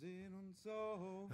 sehen uns auf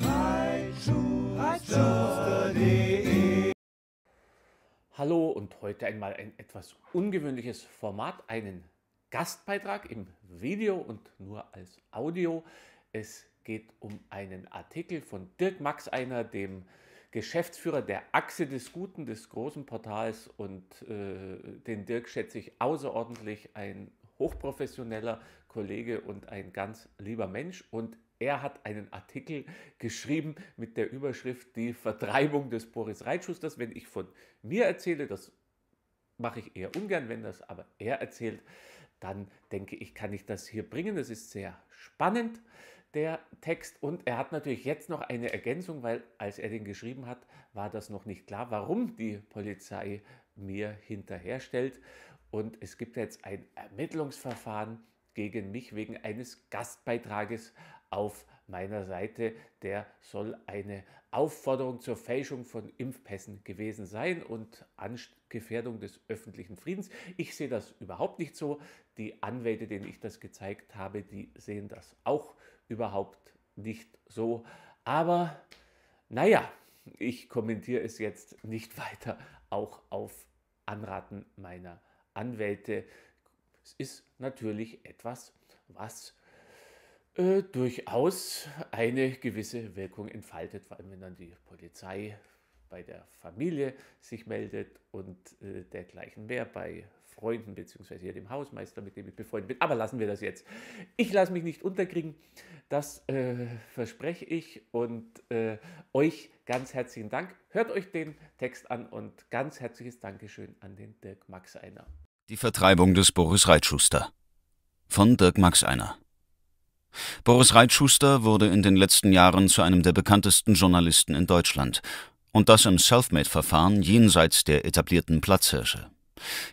Hallo und heute einmal ein etwas ungewöhnliches Format, einen Gastbeitrag im Video und nur als Audio. Es geht um einen Artikel von Dirk Max einer, dem Geschäftsführer der Achse des Guten, des großen Portals. Und äh, den Dirk schätze ich außerordentlich, ein hochprofessioneller Kollege und ein ganz lieber Mensch. Und er hat einen Artikel geschrieben mit der Überschrift Die Vertreibung des Boris Reitschusters. Wenn ich von mir erzähle, das mache ich eher ungern, wenn das aber er erzählt, dann denke ich, kann ich das hier bringen. Es ist sehr spannend, der Text. Und er hat natürlich jetzt noch eine Ergänzung, weil als er den geschrieben hat, war das noch nicht klar, warum die Polizei mir hinterherstellt. Und es gibt jetzt ein Ermittlungsverfahren gegen mich wegen eines Gastbeitrages auf meiner Seite, der soll eine Aufforderung zur Fälschung von Impfpässen gewesen sein und Gefährdung des öffentlichen Friedens. Ich sehe das überhaupt nicht so. Die Anwälte, denen ich das gezeigt habe, die sehen das auch überhaupt nicht so. Aber naja, ich kommentiere es jetzt nicht weiter, auch auf Anraten meiner Anwälte. Es ist natürlich etwas, was äh, durchaus eine gewisse Wirkung entfaltet, vor allem wenn dann die Polizei bei der Familie sich meldet und äh, dergleichen mehr bei Freunden beziehungsweise hier dem Hausmeister, mit dem ich befreundet bin. Aber lassen wir das jetzt. Ich lasse mich nicht unterkriegen, das äh, verspreche ich und äh, euch ganz herzlichen Dank. Hört euch den Text an und ganz herzliches Dankeschön an den Dirk Maxeiner. Die Vertreibung des Boris Reitschuster von Dirk Maxeiner. Boris Reitschuster wurde in den letzten Jahren zu einem der bekanntesten Journalisten in Deutschland. Und das im Selfmade-Verfahren jenseits der etablierten Platzhirsche.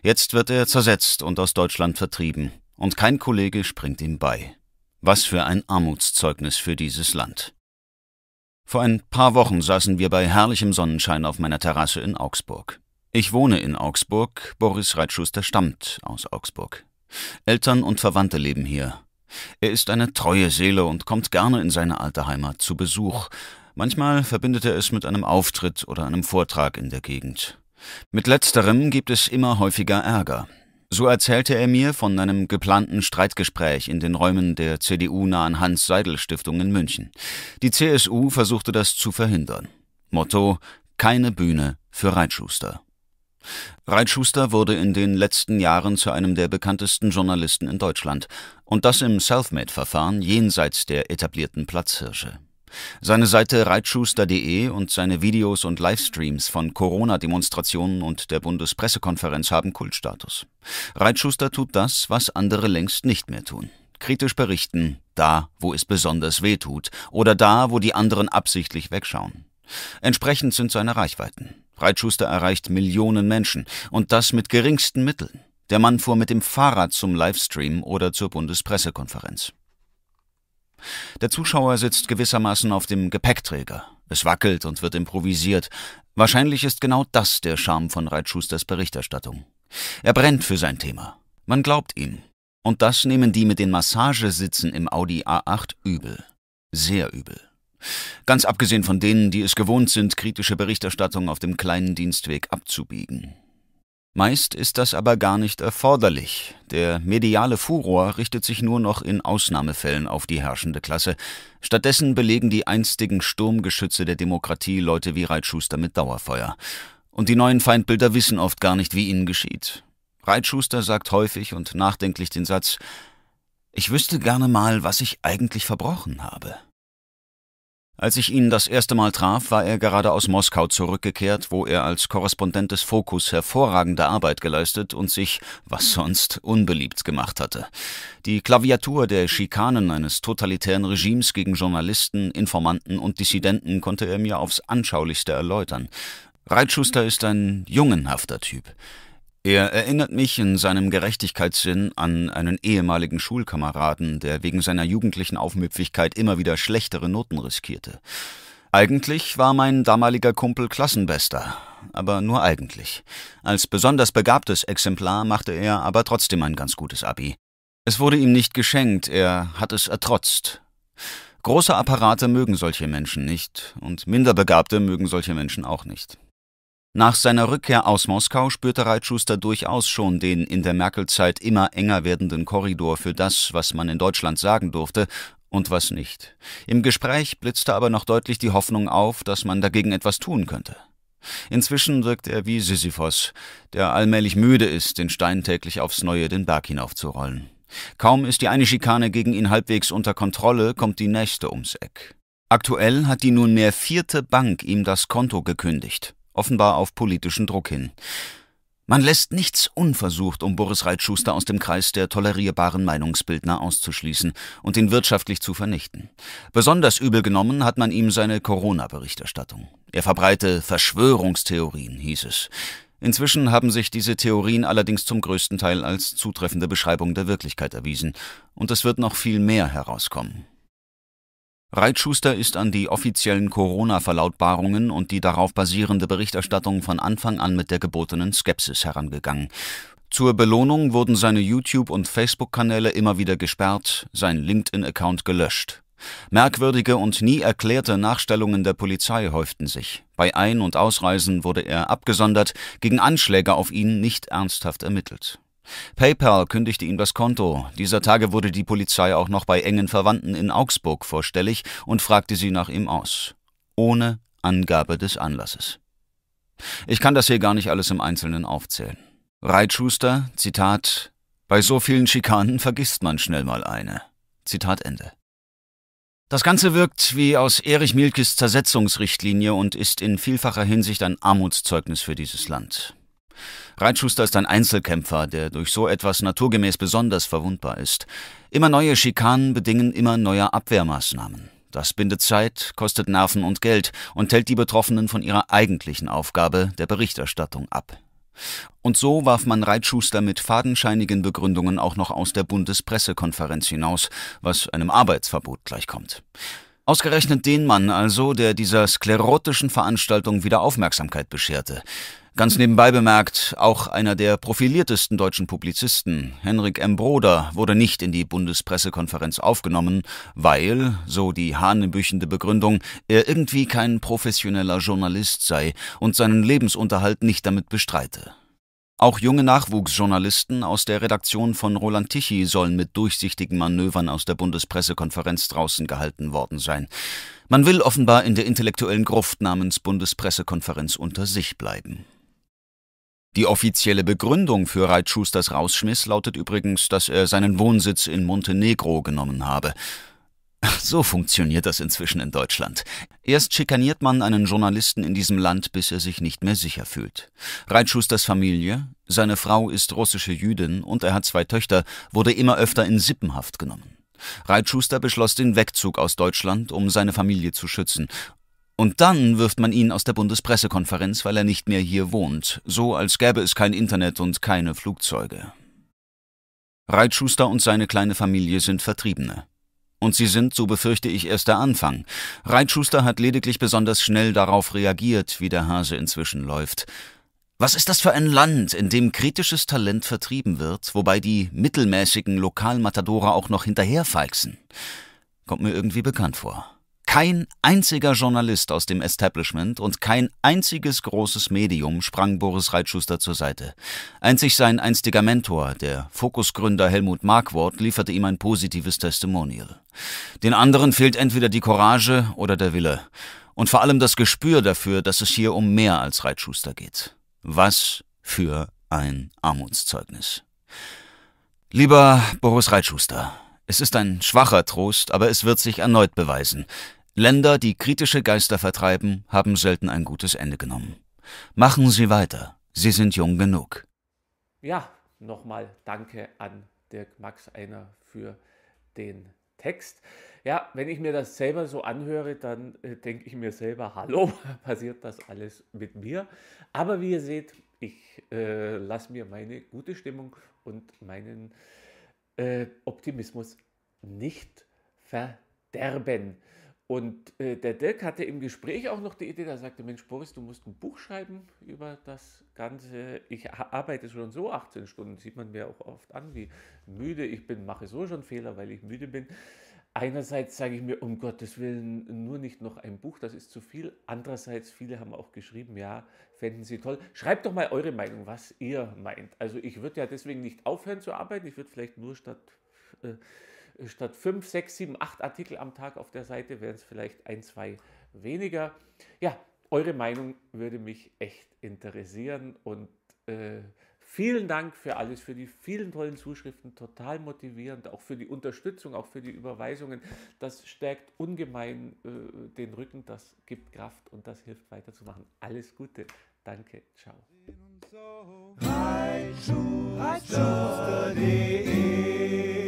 Jetzt wird er zersetzt und aus Deutschland vertrieben. Und kein Kollege springt ihm bei. Was für ein Armutszeugnis für dieses Land. Vor ein paar Wochen saßen wir bei herrlichem Sonnenschein auf meiner Terrasse in Augsburg. Ich wohne in Augsburg, Boris Reitschuster stammt aus Augsburg. Eltern und Verwandte leben hier, er ist eine treue Seele und kommt gerne in seine alte Heimat zu Besuch. Manchmal verbindet er es mit einem Auftritt oder einem Vortrag in der Gegend. Mit letzterem gibt es immer häufiger Ärger. So erzählte er mir von einem geplanten Streitgespräch in den Räumen der CDU-nahen Hans-Seidel-Stiftung in München. Die CSU versuchte das zu verhindern. Motto: Keine Bühne für Reitschuster. Reitschuster wurde in den letzten Jahren zu einem der bekanntesten Journalisten in Deutschland. Und das im Selfmade-Verfahren jenseits der etablierten Platzhirsche. Seine Seite reitschuster.de und seine Videos und Livestreams von Corona-Demonstrationen und der Bundespressekonferenz haben Kultstatus. Reitschuster tut das, was andere längst nicht mehr tun. Kritisch berichten, da, wo es besonders weh tut oder da, wo die anderen absichtlich wegschauen. Entsprechend sind seine Reichweiten. Breitschuster erreicht Millionen Menschen und das mit geringsten Mitteln. Der Mann fuhr mit dem Fahrrad zum Livestream oder zur Bundespressekonferenz. Der Zuschauer sitzt gewissermaßen auf dem Gepäckträger. Es wackelt und wird improvisiert. Wahrscheinlich ist genau das der Charme von Reitschusters Berichterstattung. Er brennt für sein Thema. Man glaubt ihm. Und das nehmen die mit den Massagesitzen im Audi A8 übel. Sehr übel. Ganz abgesehen von denen, die es gewohnt sind, kritische Berichterstattung auf dem kleinen Dienstweg abzubiegen. Meist ist das aber gar nicht erforderlich. Der mediale Furor richtet sich nur noch in Ausnahmefällen auf die herrschende Klasse. Stattdessen belegen die einstigen Sturmgeschütze der Demokratie Leute wie Reitschuster mit Dauerfeuer. Und die neuen Feindbilder wissen oft gar nicht, wie ihnen geschieht. Reitschuster sagt häufig und nachdenklich den Satz: Ich wüsste gerne mal, was ich eigentlich verbrochen habe. Als ich ihn das erste Mal traf, war er gerade aus Moskau zurückgekehrt, wo er als Korrespondent des Fokus hervorragende Arbeit geleistet und sich, was sonst, unbeliebt gemacht hatte. Die Klaviatur der Schikanen eines totalitären Regimes gegen Journalisten, Informanten und Dissidenten konnte er mir aufs anschaulichste erläutern. Reitschuster ist ein jungenhafter Typ. Er erinnert mich in seinem Gerechtigkeitssinn an einen ehemaligen Schulkameraden, der wegen seiner jugendlichen Aufmüpfigkeit immer wieder schlechtere Noten riskierte. Eigentlich war mein damaliger Kumpel Klassenbester, aber nur eigentlich. Als besonders begabtes Exemplar machte er aber trotzdem ein ganz gutes Abi. Es wurde ihm nicht geschenkt, er hat es ertrotzt. Große Apparate mögen solche Menschen nicht, und Minderbegabte mögen solche Menschen auch nicht. Nach seiner Rückkehr aus Moskau spürte Reitschuster durchaus schon den in der Merkel-Zeit immer enger werdenden Korridor für das, was man in Deutschland sagen durfte und was nicht. Im Gespräch blitzte aber noch deutlich die Hoffnung auf, dass man dagegen etwas tun könnte. Inzwischen wirkt er wie Sisyphos, der allmählich müde ist, den Stein täglich aufs Neue den Berg hinaufzurollen. Kaum ist die eine Schikane gegen ihn halbwegs unter Kontrolle, kommt die nächste ums Eck. Aktuell hat die nunmehr vierte Bank ihm das Konto gekündigt offenbar auf politischen Druck hin. Man lässt nichts unversucht, um Boris Reitschuster aus dem Kreis der tolerierbaren Meinungsbildner auszuschließen und ihn wirtschaftlich zu vernichten. Besonders übel genommen hat man ihm seine Corona-Berichterstattung. Er verbreite Verschwörungstheorien, hieß es. Inzwischen haben sich diese Theorien allerdings zum größten Teil als zutreffende Beschreibung der Wirklichkeit erwiesen, und es wird noch viel mehr herauskommen. Reitschuster ist an die offiziellen Corona-Verlautbarungen und die darauf basierende Berichterstattung von Anfang an mit der gebotenen Skepsis herangegangen. Zur Belohnung wurden seine YouTube- und Facebook-Kanäle immer wieder gesperrt, sein LinkedIn-Account gelöscht. Merkwürdige und nie erklärte Nachstellungen der Polizei häuften sich. Bei Ein- und Ausreisen wurde er abgesondert, gegen Anschläge auf ihn nicht ernsthaft ermittelt. PayPal kündigte ihm das Konto. Dieser Tage wurde die Polizei auch noch bei engen Verwandten in Augsburg vorstellig und fragte sie nach ihm aus. Ohne Angabe des Anlasses. Ich kann das hier gar nicht alles im Einzelnen aufzählen. Reitschuster, Zitat, bei so vielen Schikanen vergisst man schnell mal eine. Zitat Ende. Das Ganze wirkt wie aus Erich Mielkes Zersetzungsrichtlinie und ist in vielfacher Hinsicht ein Armutszeugnis für dieses Land. Reitschuster ist ein Einzelkämpfer, der durch so etwas naturgemäß besonders verwundbar ist. Immer neue Schikanen bedingen immer neue Abwehrmaßnahmen. Das bindet Zeit, kostet Nerven und Geld und hält die Betroffenen von ihrer eigentlichen Aufgabe der Berichterstattung ab. Und so warf man Reitschuster mit fadenscheinigen Begründungen auch noch aus der Bundespressekonferenz hinaus, was einem Arbeitsverbot gleichkommt. Ausgerechnet den Mann also, der dieser sklerotischen Veranstaltung wieder Aufmerksamkeit bescherte. Ganz nebenbei bemerkt, auch einer der profiliertesten deutschen Publizisten, Henrik M. Broder, wurde nicht in die Bundespressekonferenz aufgenommen, weil, so die hanebüchende Begründung, er irgendwie kein professioneller Journalist sei und seinen Lebensunterhalt nicht damit bestreite. Auch junge Nachwuchsjournalisten aus der Redaktion von Roland Tichy sollen mit durchsichtigen Manövern aus der Bundespressekonferenz draußen gehalten worden sein. Man will offenbar in der intellektuellen Gruft namens Bundespressekonferenz unter sich bleiben. Die offizielle Begründung für Reitschusters Rausschmiss lautet übrigens, dass er seinen Wohnsitz in Montenegro genommen habe. So funktioniert das inzwischen in Deutschland. Erst schikaniert man einen Journalisten in diesem Land, bis er sich nicht mehr sicher fühlt. Reitschusters Familie, seine Frau ist russische Jüdin und er hat zwei Töchter, wurde immer öfter in Sippenhaft genommen. Reitschuster beschloss den Wegzug aus Deutschland, um seine Familie zu schützen. Und dann wirft man ihn aus der Bundespressekonferenz, weil er nicht mehr hier wohnt, so als gäbe es kein Internet und keine Flugzeuge. Reitschuster und seine kleine Familie sind Vertriebene. Und sie sind, so befürchte ich, erst der Anfang. Reitschuster hat lediglich besonders schnell darauf reagiert, wie der Hase inzwischen läuft. Was ist das für ein Land, in dem kritisches Talent vertrieben wird, wobei die mittelmäßigen Lokalmatadore auch noch hinterherfeixen? Kommt mir irgendwie bekannt vor. Kein einziger Journalist aus dem Establishment und kein einziges großes Medium sprang Boris Reitschuster zur Seite. Einzig sein einstiger Mentor, der Fokusgründer Helmut Markwort, lieferte ihm ein positives Testimonial. Den anderen fehlt entweder die Courage oder der Wille. Und vor allem das Gespür dafür, dass es hier um mehr als Reitschuster geht. Was für ein Armutszeugnis. Lieber Boris Reitschuster, es ist ein schwacher Trost, aber es wird sich erneut beweisen. Länder, die kritische Geister vertreiben, haben selten ein gutes Ende genommen. Machen Sie weiter. Sie sind jung genug. Ja, nochmal danke an Dirk Max Einer für den Text. Ja, wenn ich mir das selber so anhöre, dann äh, denke ich mir selber, hallo, passiert das alles mit mir? Aber wie ihr seht, ich äh, lasse mir meine gute Stimmung und meinen äh, Optimismus nicht verderben. Und äh, der Dirk hatte im Gespräch auch noch die Idee, da sagte, Mensch, Boris, du musst ein Buch schreiben über das Ganze. Ich arbeite schon so 18 Stunden, sieht man mir auch oft an, wie müde ich bin, mache so schon Fehler, weil ich müde bin. Einerseits sage ich mir, um Gottes Willen, nur nicht noch ein Buch, das ist zu viel. Andererseits, viele haben auch geschrieben, ja, fänden Sie toll. Schreibt doch mal eure Meinung, was ihr meint. Also ich würde ja deswegen nicht aufhören zu arbeiten, ich würde vielleicht nur statt... Äh, statt fünf, sechs, sieben, acht Artikel am Tag auf der Seite wären es vielleicht ein, zwei weniger. Ja, eure Meinung würde mich echt interessieren und äh, vielen Dank für alles, für die vielen tollen Zuschriften, total motivierend, auch für die Unterstützung, auch für die Überweisungen. Das stärkt ungemein äh, den Rücken, das gibt Kraft und das hilft weiterzumachen. Alles Gute, danke, ciao. Reitschuster.de